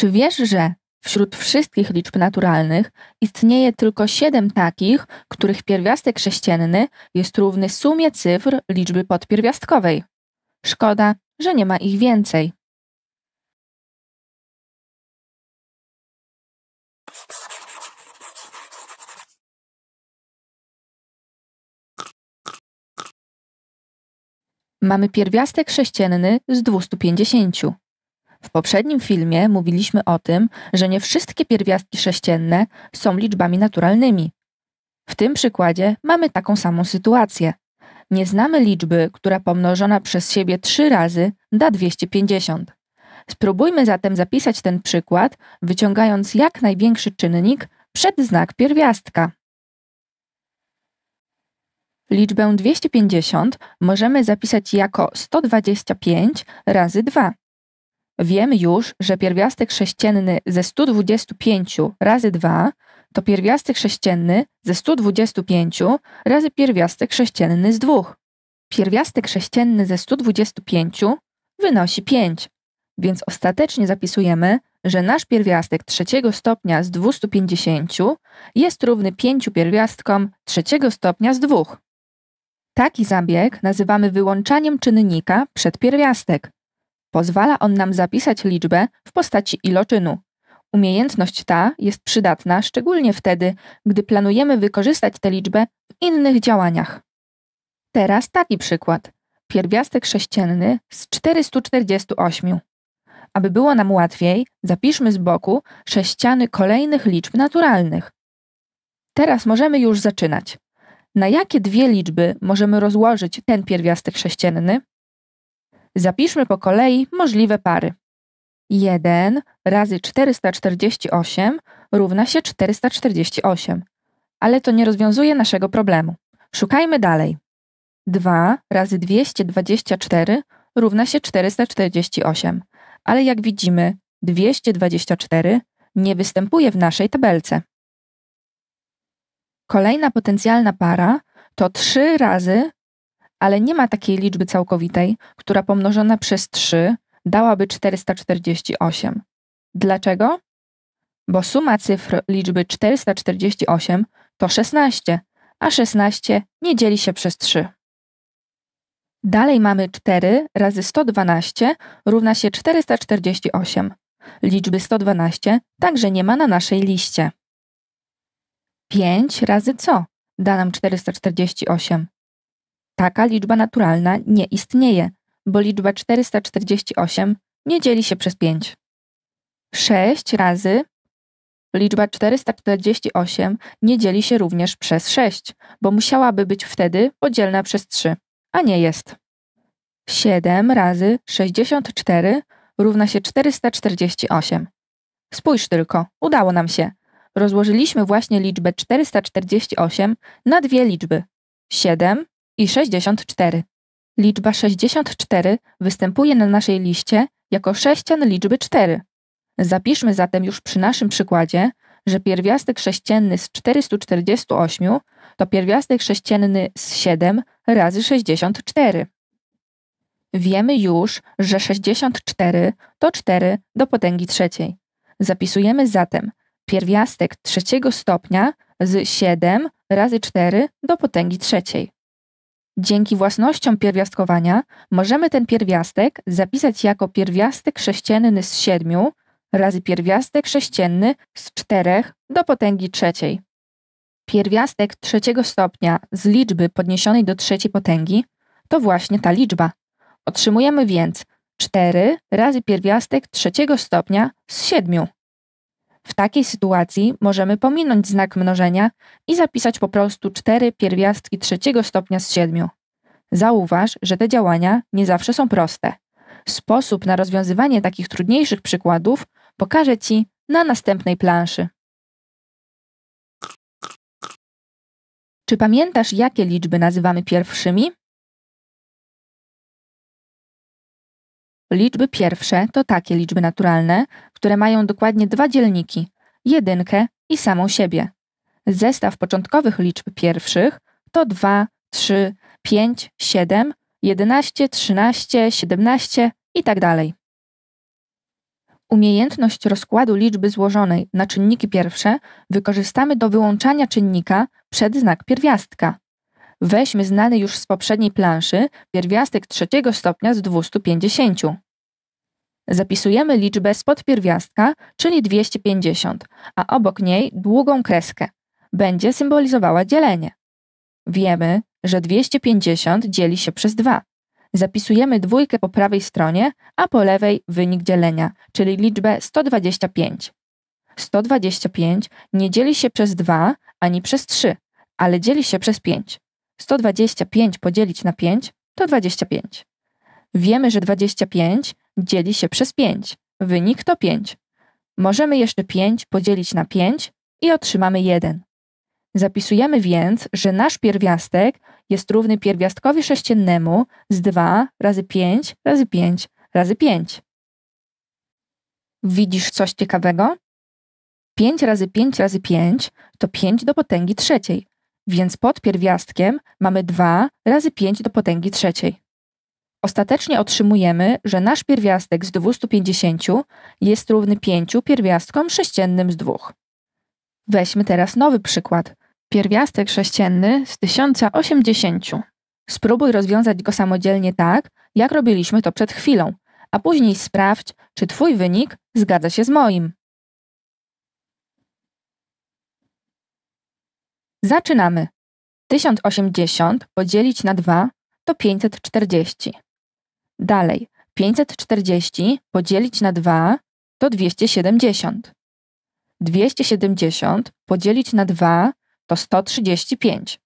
Czy wiesz, że wśród wszystkich liczb naturalnych istnieje tylko siedem takich, których pierwiastek sześcienny jest równy sumie cyfr liczby podpierwiastkowej? Szkoda, że nie ma ich więcej. Mamy pierwiastek sześcienny z 250. W poprzednim filmie mówiliśmy o tym, że nie wszystkie pierwiastki sześcienne są liczbami naturalnymi. W tym przykładzie mamy taką samą sytuację. Nie znamy liczby, która pomnożona przez siebie 3 razy da 250. Spróbujmy zatem zapisać ten przykład, wyciągając jak największy czynnik przed znak pierwiastka. Liczbę 250 możemy zapisać jako 125 razy 2 Wiemy już, że pierwiastek sześcienny ze 125 razy 2 to pierwiastek sześcienny ze 125 razy pierwiastek sześcienny z 2. Pierwiastek sześcienny ze 125 wynosi 5, więc ostatecznie zapisujemy, że nasz pierwiastek trzeciego stopnia z 250 jest równy 5 pierwiastkom trzeciego stopnia z 2. Taki zabieg nazywamy wyłączaniem czynnika przed pierwiastek. Pozwala on nam zapisać liczbę w postaci iloczynu. Umiejętność ta jest przydatna szczególnie wtedy, gdy planujemy wykorzystać tę liczbę w innych działaniach. Teraz taki przykład. Pierwiastek sześcienny z 448. Aby było nam łatwiej, zapiszmy z boku sześciany kolejnych liczb naturalnych. Teraz możemy już zaczynać. Na jakie dwie liczby możemy rozłożyć ten pierwiastek sześcienny? Zapiszmy po kolei możliwe pary. 1 razy 448 równa się 448, ale to nie rozwiązuje naszego problemu. Szukajmy dalej. 2 razy 224 równa się 448, ale jak widzimy, 224 nie występuje w naszej tabelce. Kolejna potencjalna para to 3 razy ale nie ma takiej liczby całkowitej, która pomnożona przez 3 dałaby 448. Dlaczego? Bo suma cyfr liczby 448 to 16, a 16 nie dzieli się przez 3. Dalej mamy 4 razy 112 równa się 448. Liczby 112 także nie ma na naszej liście. 5 razy co da nam 448? Taka liczba naturalna nie istnieje, bo liczba 448 nie dzieli się przez 5. 6 razy liczba 448 nie dzieli się również przez 6, bo musiałaby być wtedy podzielna przez 3, a nie jest. 7 razy 64 równa się 448. Spójrz tylko, udało nam się. Rozłożyliśmy właśnie liczbę 448 na dwie liczby: 7 i 64. Liczba 64 występuje na naszej liście jako sześcian liczby 4. Zapiszmy zatem już przy naszym przykładzie, że pierwiastek sześcienny z 448 to pierwiastek sześcienny z 7 razy 64. Wiemy już, że 64 to 4 do potęgi trzeciej. Zapisujemy zatem pierwiastek trzeciego stopnia z 7 razy 4 do potęgi trzeciej. Dzięki własnościom pierwiastkowania możemy ten pierwiastek zapisać jako pierwiastek sześcienny z siedmiu razy pierwiastek sześcienny z czterech do potęgi trzeciej. Pierwiastek trzeciego stopnia z liczby podniesionej do trzeciej potęgi to właśnie ta liczba. Otrzymujemy więc 4 razy pierwiastek trzeciego stopnia z siedmiu. W takiej sytuacji możemy pominąć znak mnożenia i zapisać po prostu cztery pierwiastki trzeciego stopnia z siedmiu. Zauważ, że te działania nie zawsze są proste. Sposób na rozwiązywanie takich trudniejszych przykładów pokażę Ci na następnej planszy. Czy pamiętasz, jakie liczby nazywamy pierwszymi? Liczby pierwsze to takie liczby naturalne, które mają dokładnie dwa dzielniki, jedynkę i samą siebie. Zestaw początkowych liczb pierwszych to 2, 3, 5, 7, 11, 13, 17 i tak dalej. Umiejętność rozkładu liczby złożonej na czynniki pierwsze wykorzystamy do wyłączania czynnika przed znak pierwiastka. Weźmy znany już z poprzedniej planszy pierwiastek trzeciego stopnia z 250. Zapisujemy liczbę spod pierwiastka, czyli 250, a obok niej długą kreskę. Będzie symbolizowała dzielenie. Wiemy, że 250 dzieli się przez 2. Zapisujemy dwójkę po prawej stronie, a po lewej wynik dzielenia, czyli liczbę 125. 125 nie dzieli się przez 2 ani przez 3, ale dzieli się przez 5. 125 podzielić na 5 to 25. Wiemy, że 25 dzieli się przez 5. Wynik to 5. Możemy jeszcze 5 podzielić na 5 i otrzymamy 1. Zapisujemy więc, że nasz pierwiastek jest równy pierwiastkowi sześciennemu z 2 razy 5 razy 5 razy 5. Widzisz coś ciekawego? 5 razy 5 razy 5 to 5 do potęgi trzeciej więc pod pierwiastkiem mamy 2 razy 5 do potęgi trzeciej. Ostatecznie otrzymujemy, że nasz pierwiastek z 250 jest równy 5 pierwiastkom sześciennym z 2. Weźmy teraz nowy przykład. Pierwiastek sześcienny z 1080. Spróbuj rozwiązać go samodzielnie tak, jak robiliśmy to przed chwilą, a później sprawdź, czy Twój wynik zgadza się z moim. Zaczynamy. 1080 podzielić na 2 to 540. Dalej, 540 podzielić na 2 to 270. 270 podzielić na 2 to 135.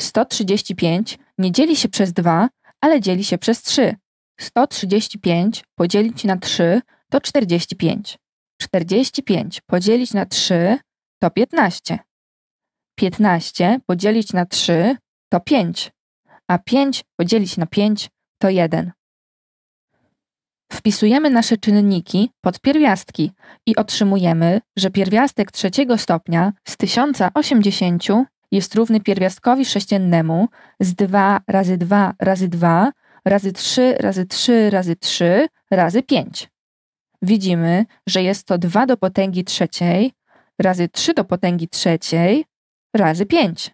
135 nie dzieli się przez 2, ale dzieli się przez 3. 135 podzielić na 3 to 45. 45 podzielić na 3 to 15. 15 podzielić na 3 to 5, a 5 podzielić na 5 to 1. Wpisujemy nasze czynniki pod pierwiastki i otrzymujemy, że pierwiastek trzeciego stopnia z 1080 jest równy pierwiastkowi sześciennemu z 2 razy 2 razy 2 razy 3 razy 3 razy 3 razy 5. Widzimy, że jest to 2 do potęgi trzeciej razy 3 do potęgi trzeciej razy 5.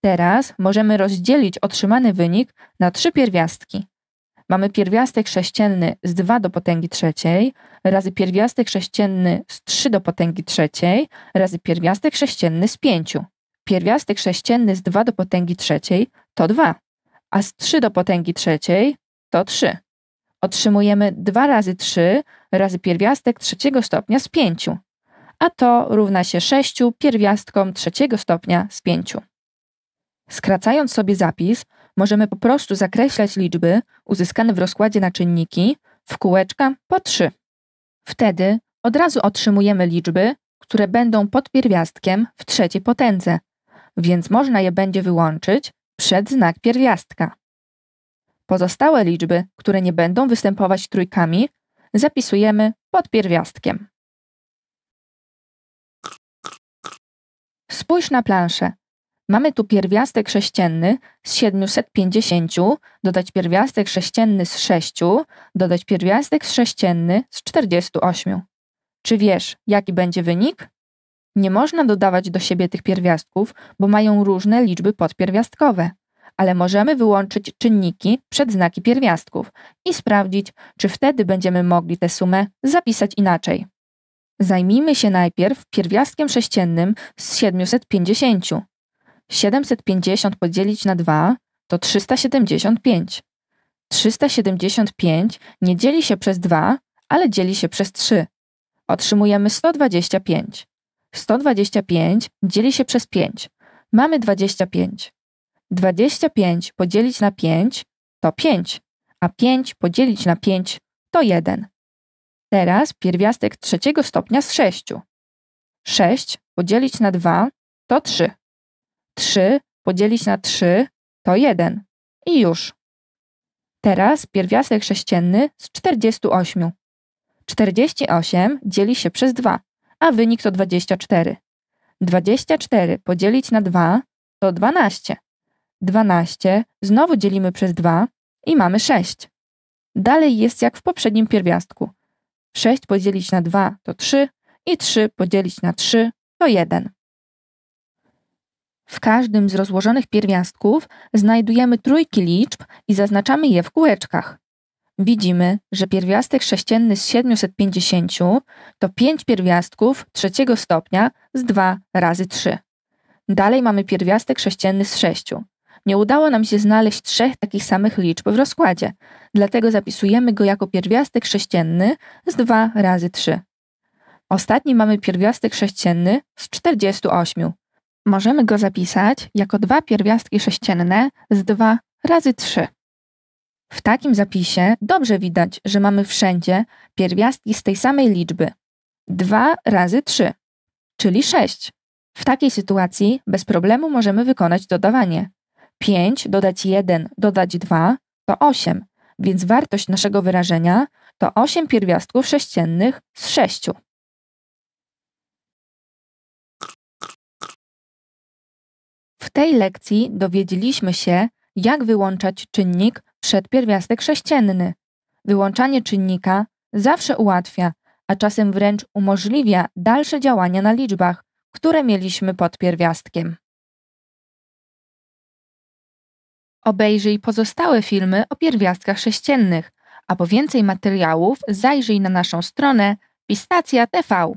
Teraz możemy rozdzielić otrzymany wynik na trzy pierwiastki. Mamy pierwiastek sześcienny z 2 do potęgi trzeciej razy pierwiastek sześcienny z 3 do potęgi trzeciej razy pierwiastek sześcienny z 5. Pierwiastek sześcienny z 2 do potęgi trzeciej to 2, a z 3 do potęgi trzeciej to 3. Otrzymujemy 2 razy 3 razy pierwiastek trzeciego stopnia z 5 a to równa się 6 pierwiastkom trzeciego stopnia z 5. Skracając sobie zapis, możemy po prostu zakreślać liczby uzyskane w rozkładzie na czynniki w kółeczka po 3. Wtedy od razu otrzymujemy liczby, które będą pod pierwiastkiem w trzeciej potędze, więc można je będzie wyłączyć przed znak pierwiastka. Pozostałe liczby, które nie będą występować trójkami, zapisujemy pod pierwiastkiem. Spójrz na planszę. Mamy tu pierwiastek sześcienny z 750, dodać pierwiastek sześcienny z 6, dodać pierwiastek sześcienny z 48. Czy wiesz, jaki będzie wynik? Nie można dodawać do siebie tych pierwiastków, bo mają różne liczby podpierwiastkowe, ale możemy wyłączyć czynniki przed znaki pierwiastków i sprawdzić, czy wtedy będziemy mogli tę sumę zapisać inaczej. Zajmijmy się najpierw pierwiastkiem sześciennym z 750. 750 podzielić na 2 to 375. 375 nie dzieli się przez 2, ale dzieli się przez 3. Otrzymujemy 125. 125 dzieli się przez 5. Mamy 25. 25 podzielić na 5 to 5, a 5 podzielić na 5 to 1. Teraz pierwiastek trzeciego stopnia z 6. 6 podzielić na 2 to 3. 3 podzielić na 3 to 1. I już. Teraz pierwiastek sześcienny z 48. 48 dzieli się przez 2, a wynik to 24. 24 podzielić na 2 to 12. 12 znowu dzielimy przez 2 i mamy 6. Dalej jest jak w poprzednim pierwiastku. 6 podzielić na 2 to 3 i 3 podzielić na 3 to 1. W każdym z rozłożonych pierwiastków znajdujemy trójki liczb i zaznaczamy je w kółeczkach. Widzimy, że pierwiastek sześcienny z 750 to 5 pierwiastków trzeciego stopnia z 2 razy 3. Dalej mamy pierwiastek sześcienny z 6. Nie udało nam się znaleźć trzech takich samych liczb w rozkładzie, dlatego zapisujemy go jako pierwiastek sześcienny z 2 razy 3. Ostatni mamy pierwiastek sześcienny z 48. Możemy go zapisać jako dwa pierwiastki sześcienne z 2 razy 3. W takim zapisie dobrze widać, że mamy wszędzie pierwiastki z tej samej liczby 2 razy 3, czyli 6. W takiej sytuacji bez problemu możemy wykonać dodawanie. 5 dodać 1 dodać 2 to 8, więc wartość naszego wyrażenia to 8 pierwiastków sześciennych z 6. W tej lekcji dowiedzieliśmy się, jak wyłączać czynnik przed pierwiastek sześcienny. Wyłączanie czynnika zawsze ułatwia, a czasem wręcz umożliwia dalsze działania na liczbach, które mieliśmy pod pierwiastkiem. Obejrzyj pozostałe filmy o pierwiastkach sześciennych, a po więcej materiałów zajrzyj na naszą stronę Pistacja TV.